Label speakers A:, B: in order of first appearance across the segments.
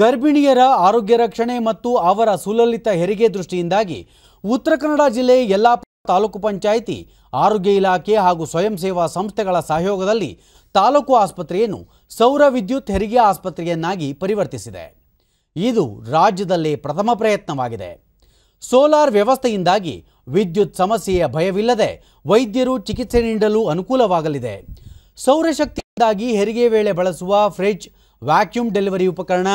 A: ಗರ್ಭಿಣಿಯರ ಆರೋಗ್ಯ ರಕ್ಷಣೆ ಮತ್ತು ಅವರ ಸುಲಲಿತ ಹೆರಿಗೆ ದೃಷ್ಟಿಯಿಂದಾಗಿ ಉತ್ತರ ಕನ್ನಡ ಜಿಲ್ಲೆ ಯಲ್ಲಾಪುರ ತಾಲೂಕು ಪಂಚಾಯಿತಿ ಆರೋಗ್ಯ ಇಲಾಖೆ ಹಾಗೂ ಸ್ವಯಂ ಸೇವಾ ಸಂಸ್ಥೆಗಳ ಸಹಯೋಗದಲ್ಲಿ ತಾಲೂಕು ಆಸ್ಪತ್ರೆಯನ್ನು ಸೌರ ವಿದ್ಯುತ್ ಹೆರಿಗೆ ಆಸ್ಪತ್ರೆಯನ್ನಾಗಿ ಪರಿವರ್ತಿಸಿದೆ ಇದು ರಾಜ್ಯದಲ್ಲೇ ಪ್ರಥಮ ಪ್ರಯತ್ನವಾಗಿದೆ ಸೋಲಾರ್ ವ್ಯವಸ್ಥೆಯಿಂದಾಗಿ ವಿದ್ಯುತ್ ಸಮಸ್ಯೆಯ ಭಯವಿಲ್ಲದೆ ವೈದ್ಯರು ಚಿಕಿತ್ಸೆ ನೀಡಲು ಅನುಕೂಲವಾಗಲಿದೆ ಸೌರಶಕ್ತಿಯಿಂದಾಗಿ ಹೆರಿಗೆ ವೇಳೆ ಬಳಸುವ ಫ್ರಿಡ್ಜ್ ವ್ಯಾಕ್ಯೂಮ್ ಡೆಲಿವರಿ ಉಪಕರಣ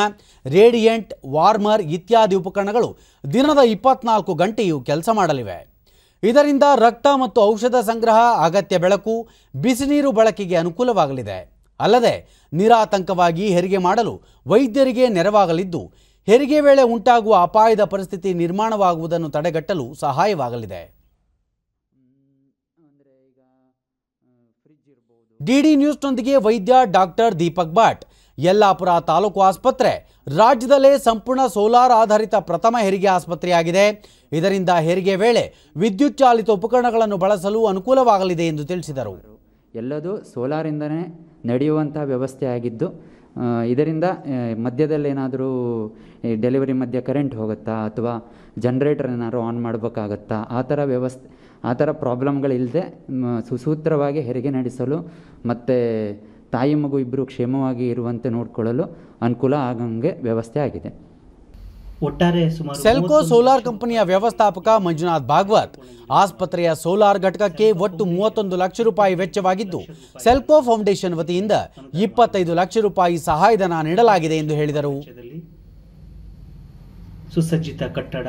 A: ರೇಡಿಯೆಂಟ್ ವಾರ್ಮರ್ ಇತ್ಯಾದಿ ಉಪಕರಣಗಳು ದಿನದ ಇಪ್ಪತ್ನಾಲ್ಕು ಗಂಟೆಯೂ ಕೆಲಸ ಮಾಡಲಿವೆ ಇದರಿಂದ ರಕ್ತ ಮತ್ತು ಔಷಧ ಸಂಗ್ರಹ ಅಗತ್ಯ ಬೆಳಕು ಬಿಸಿನೀರು ಬಳಕೆಗೆ ಅನುಕೂಲವಾಗಲಿದೆ ಅಲ್ಲದೆ ನಿರಾತಂಕವಾಗಿ ಹೆರಿಗೆ ಮಾಡಲು ವೈದ್ಯರಿಗೆ ನೆರವಾಗಲಿದ್ದು ಹೆರಿಗೆ ವೇಳೆ ಉಂಟಾಗುವ ಅಪಾಯದ ಪರಿಸ್ಥಿತಿ ನಿರ್ಮಾಣವಾಗುವುದನ್ನು ತಡೆಗಟ್ಟಲು ಸಹಾಯವಾಗಲಿದೆ ಡಿಡಿ ನ್ಯೂಸ್ನೊಂದಿಗೆ ವೈದ್ಯ ಡಾಕ್ಟರ್ ದೀಪಕ್ ಭಾಟ್ ಯಲ್ಲಾಪುರ ತಾಲೂಕು ಆಸ್ಪತ್ರೆ ರಾಜ್ಯದಲ್ಲೇ ಸಂಪೂರ್ಣ ಸೋಲಾರ್ ಆಧಾರಿತ ಪ್ರಥಮ ಹೆರಿಗೆ ಆಸ್ಪತ್ರೆಯಾಗಿದೆ ಇದರಿಂದ ಹೆರಿಗೆ ವೇಳೆ ವಿದ್ಯುತ್ ಚಾಲಿತ ಉಪಕರಣಗಳನ್ನು ಬಳಸಲು ಅನುಕೂಲವಾಗಲಿದೆ ಎಂದು ತಿಳಿಸಿದರು
B: ಎಲ್ಲದೂ ಸೋಲಾರಿಂದನೇ ನಡೆಯುವಂಥ ವ್ಯವಸ್ಥೆಯಾಗಿದ್ದು ಇದರಿಂದ ಮಧ್ಯದಲ್ಲಿ ಏನಾದರೂ ಡೆಲಿವರಿ ಮಧ್ಯೆ ಕರೆಂಟ್ ಹೋಗುತ್ತಾ ಅಥವಾ ಜನರೇಟರ್ ಏನಾದರೂ ಆನ್ ಮಾಡಬೇಕಾಗತ್ತಾ ಆ ಥರ ವ್ಯವಸ್ಥೆ ಆ ಥರ ಪ್ರಾಬ್ಲಮ್ಗಳಿಲ್ಲದೆ ಸುಸೂತ್ರವಾಗಿ ಹೆರಿಗೆ ನಡೆಸಲು ಮತ್ತು ತಾಯಿ ಮಗು ಇಬ್ಬರು ಕ್ಷೇಮವಾಗಿ ಇರುವಂತೆ ನೋಡಿಕೊಳ್ಳಲು ಅನುಕೂಲ ಆಗಂಗೆ ವ್ಯವಸ್ಥೆ ಆಗಿದೆ
C: ಒಟ್ಟಾರೆ ಸೆಲ್ಕೋ ಸೋಲಾರ್ ಕಂಪನಿಯ
A: ವ್ಯವಸ್ಥಾಪಕ ಮಂಜುನಾಥ್ ಭಾಗವತ್ ಆಸ್ಪತ್ರೆಯ ಸೋಲಾರ್ ಘಟಕಕ್ಕೆ ಒಟ್ಟು ಮೂವತ್ತೊಂದು ಲಕ್ಷ ರೂಪಾಯಿ ವೆಚ್ಚವಾಗಿದ್ದು ಸೆಲ್ಕೋ ಫೌಂಡೇಶನ್ ವತಿಯಿಂದ ಇಪ್ಪತ್ತೈದು ಲಕ್ಷ ರೂಪಾಯಿ ಸಹಾಯಧನ
C: ನೀಡಲಾಗಿದೆ ಎಂದು ಹೇಳಿದರು ಸುಸಜ್ಜಿತ ಕಟ್ಟಡ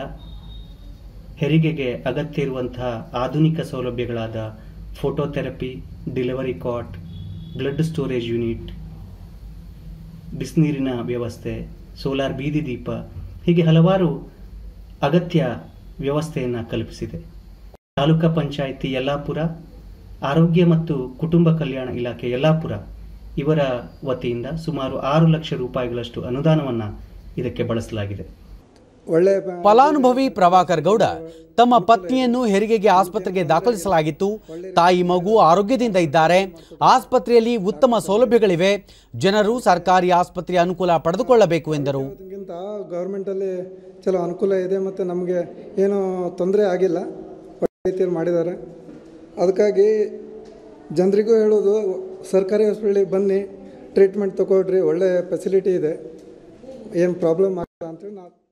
C: ಹೆರಿಗೆಗೆ ಅಗತ್ಯ ಇರುವಂತಹ ಆಧುನಿಕ ಸೌಲಭ್ಯಗಳಾದ phototherapy delivery cot blood storage unit ಬಿಸಿನೀರಿನ ವ್ಯವಸ್ಥೆ ಸೋಲಾರ್ ಬೀದಿ ದೀಪ ಹೀಗೆ ಹಲವಾರು ಅಗತ್ಯ ವ್ಯವಸ್ಥೆಯನ್ನು ಕಲ್ಪಿಸಿದೆ ತಾಲೂಕಾ ಪಂಚಾಯಿತಿ ಯಲ್ಲಾಪುರ ಆರೋಗ್ಯ ಮತ್ತು ಕುಟುಂಬ ಕಲ್ಯಾಣ ಇಲಾಖೆ ಯಲ್ಲಾಪುರ ಇವರ ವತಿಯಿಂದ ಸುಮಾರು ಆರು ಲಕ್ಷ ರೂಪಾಯಿಗಳಷ್ಟು ಅನುದಾನವನ್ನು ಇದಕ್ಕೆ ಬಳಸಲಾಗಿದೆ ಒಳ್ಳೆ ಫಲಾನುಭವಿ ಪ್ರಭಾಕರ್
A: ಗೌಡ ತಮ್ಮ ಪತ್ನಿಯನ್ನು ಹೆರಿಗೆಗೆ ಆಸ್ಪತ್ರೆಗೆ ದಾಖಲಿಸಲಾಗಿತ್ತು ತಾಯಿ ಮಗು ಆರೋಗ್ಯದಿಂದ ಇದ್ದಾರೆ ಆಸ್ಪತ್ರೆಯಲ್ಲಿ ಉತ್ತಮ ಸೌಲಭ್ಯಗಳಿವೆ ಜನರು ಸರ್ಕಾರಿ ಆಸ್ಪತ್ರೆ ಅನುಕೂಲ ಪಡೆದುಕೊಳ್ಳಬೇಕು ಎಂದರು
D: ಅಲ್ಲಿ ಚಲೋ ಅನುಕೂಲ ಇದೆ ಮತ್ತೆ ನಮಗೆ ಏನು ತೊಂದರೆ ಆಗಿಲ್ಲ ರೀತಿಯಲ್ಲಿ ಮಾಡಿದ್ದಾರೆ ಅದಕ್ಕಾಗಿ ಜನರಿಗೂ ಹೇಳೋದು ಸರ್ಕಾರಿ ಹಾಸ್ಪಿಟಲ್ ಬನ್ನಿ ಟ್ರೀಟ್ಮೆಂಟ್ ತಗೊಳ್ರಿ ಒಳ್ಳೆ ಫೆಸಿಲಿಟಿ ಇದೆ ಏನು ಪ್ರಾಬ್ಲಮ್ ಆಗಿಲ್ಲ ಅಂತೇಳಿ ನಾವು